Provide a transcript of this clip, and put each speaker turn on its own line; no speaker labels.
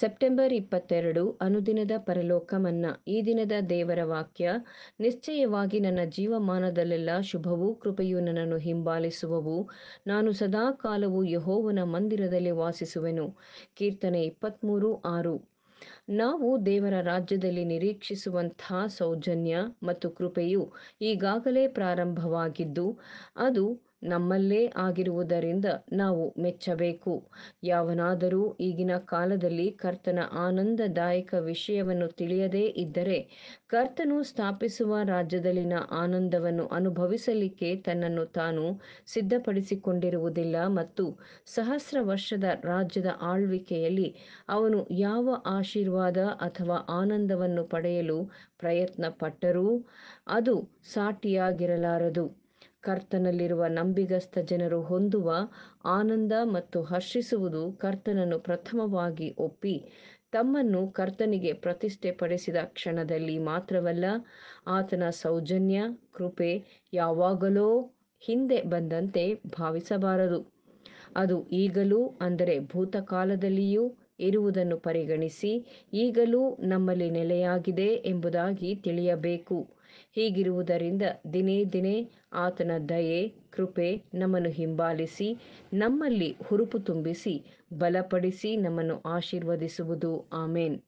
September ಇಪ್ಪತ್ತೆರಡು ಅನುದಿನದ ಪರಲೋಕ ಮನ್ನಾ ಈ ದಿನದ ದೇವರ ವಾಕ್ಯ ನಿಶ್ಚಯವಾಗಿ ನನ್ನ ಜೀವಮಾನದಲ್ಲೆಲ್ಲ ಶುಭವೂ ಕೃಪೆಯೂ ನನ್ನನ್ನು ಹಿಂಬಾಲಿಸುವವು ನಾನು ಸದಾಕಾಲವು ಯಹೋವನ ಮಂದಿರದಲ್ಲಿ ವಾಸಿಸುವೆನು ಕೀರ್ತನೆ ಇಪ್ಪತ್ತ್ಮೂರು ಆರು ನಾವು ದೇವರ ರಾಜ್ಯದಲ್ಲಿ ನಿರೀಕ್ಷಿಸುವಂಥ ಸೌಜನ್ಯ ಮತ್ತು ಕೃಪೆಯು ಈಗಾಗಲೇ ಪ್ರಾರಂಭವಾಗಿದ್ದು ಅದು ನಮ್ಮಲ್ಲೇ ಆಗಿರುವುದರಿಂದ ನಾವು ಮೆಚ್ಚಬೇಕು ಯಾವನಾದರೂ ಈಗಿನ ಕಾಲದಲ್ಲಿ ಕರ್ತನ ಆನಂದದಾಯಕ ವಿಷಯವನ್ನು ತಿಳಿಯದೇ ಇದ್ದರೆ ಕರ್ತನು ಸ್ಥಾಪಿಸುವ ರಾಜ್ಯದಲ್ಲಿನ ಆನಂದವನ್ನು ಅನುಭವಿಸಲಿಕ್ಕೆ ತನ್ನನ್ನು ತಾನು ಸಿದ್ಧಪಡಿಸಿಕೊಂಡಿರುವುದಿಲ್ಲ ಮತ್ತು ಸಹಸ್ರ ವರ್ಷದ ರಾಜ್ಯದ ಆಳ್ವಿಕೆಯಲ್ಲಿ ಅವನು ಯಾವ ಆಶೀರ್ವಾದ ಅಥವಾ ಆನಂದವನ್ನು ಪಡೆಯಲು ಪ್ರಯತ್ನ ಪಟ್ಟರೂ ಅದು ಸಾಟಿಯಾಗಿರಲಾರದು ಕರ್ತನಲ್ಲಿರುವ ನಂಬಿಗಸ್ತ ಜನರು ಹೊಂದುವ ಆನಂದ ಮತ್ತು ಹರ್ಷಿಸುವುದು ಕರ್ತನನ್ನು ಪ್ರಥಮವಾಗಿ ಒಪ್ಪಿ ತಮ್ಮನ್ನು ಕರ್ತನಿಗೆ ಪ್ರತಿಷ್ಠೆ ಪಡಿಸಿದ ಕ್ಷಣದಲ್ಲಿ ಮಾತ್ರವಲ್ಲ ಆತನ ಸೌಜನ್ಯ ಕೃಪೆ ಯಾವಾಗಲೋ ಹಿಂದೆ ಬಂದಂತೆ ಭಾವಿಸಬಾರದು ಅದು ಈಗಲೂ ಅಂದರೆ ಭೂತಕಾಲದಲ್ಲಿಯೂ ಇರುವುದನ್ನು ಪರಿಗಣಿಸಿ ಈಗಲೂ ನಮ್ಮಲ್ಲಿ ನೆಲೆಯಾಗಿದೆ ಎಂಬುದಾಗಿ ತಿಳಿಯಬೇಕು ಹೀಗಿರುವುದರಿಂದ ದಿನೇ ದಿನೇ ಆತನ ದಯೆ ಕೃಪೆ ನಮ್ಮನ್ನು ಹಿಂಬಾಲಿಸಿ ನಮ್ಮಲ್ಲಿ ಹುರುಪು ತುಂಬಿಸಿ ಬಲಪಡಿಸಿ ನಮ್ಮನ್ನು ಆಶೀರ್ವದಿಸುವುದು ಆಮೇನ್